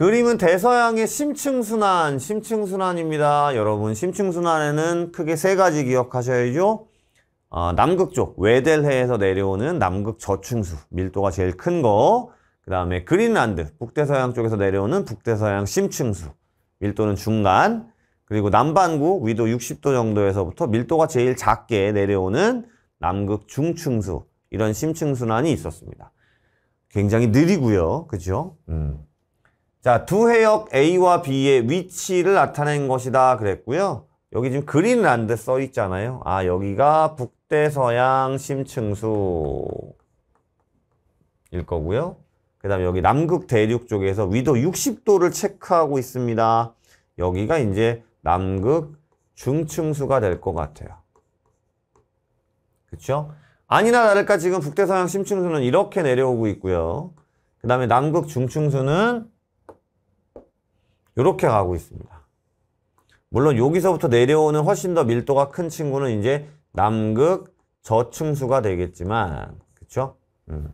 그림은 대서양의 심층순환, 심층순환입니다. 여러분 심층순환에는 크게 세 가지 기억하셔야죠. 어, 남극 쪽 외델해에서 내려오는 남극 저층수 밀도가 제일 큰 거. 그 다음에 그린란드, 북대서양 쪽에서 내려오는 북대서양 심층수, 밀도는 중간. 그리고 남반구 위도 60도 정도에서부터 밀도가 제일 작게 내려오는 남극 중층수, 이런 심층순환이 있었습니다. 굉장히 느리고요. 그죠? 음. 자, 두 해역 A와 B의 위치를 나타낸 것이다 그랬고요. 여기 지금 그린란드 써 있잖아요. 아, 여기가 북대서양 심층수일 거고요. 그 다음에 여기 남극 대륙 쪽에서 위도 60도를 체크하고 있습니다. 여기가 이제 남극 중층수가 될 것 같아요. 그쵸 아니나 다를까 지금 북대서양 심층수는 이렇게 내려오고 있고요. 그 다음에 남극 중층수는 이렇게 가고 있습니다. 물론 여기서부터 내려오는 훨씬 더 밀도가 큰 친구는 이제 남극 저층수가 되겠지만 그쵸? 음.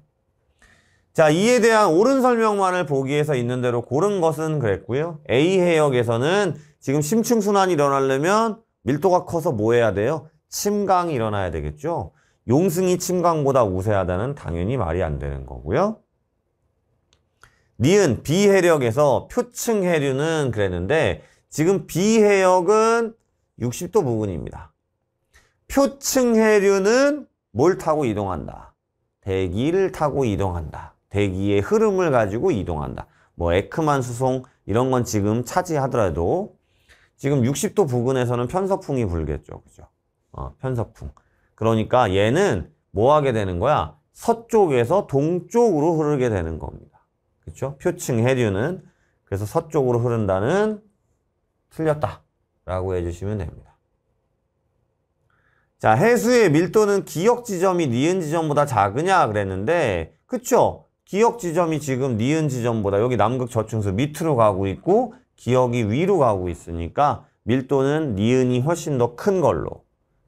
자 이에 대한 옳은 설명만을 보기에서 있는 대로 고른 것은 그랬고요. A 해역에서는 지금 심층순환이 일어나려면 밀도가 커서 뭐 해야 돼요? 침강이 일어나야 되겠죠. 용승이 침강보다 우세하다는 당연히 말이 안 되는 거고요. 니은 비해력에서 표층 해류는 그랬는데 지금 비해역은 60도 부근입니다. 표층 해류는 뭘 타고 이동한다? 대기를 타고 이동한다. 대기의 흐름을 가지고 이동한다. 뭐 에크만 수송 이런 건 지금 차지하더라도 지금 60도 부근에서는 편서풍이 불겠죠. 그죠? 어, 편서풍. 그러니까 얘는 뭐 하게 되는 거야? 서쪽에서 동쪽으로 흐르게 되는 겁니다. 그렇죠? 표층 해류는 그래서 서쪽으로 흐른다는 틀렸다 라고 해주시면 됩니다. 자 해수의 밀도는 기역 지점이 니은 지점보다 작으냐 그랬는데 그쵸? 기역 지점이 지금 니은 지점보다 여기 남극 저층수 밑으로 가고 있고 기역이 위로 가고 있으니까 밀도는 니은이 훨씬 더 큰 걸로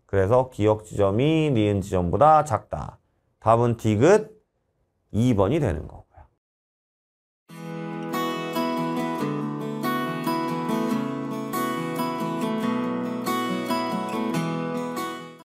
그래서 기역 지점이 니은 지점보다 작다. 답은 디귿 2번이 되는 거.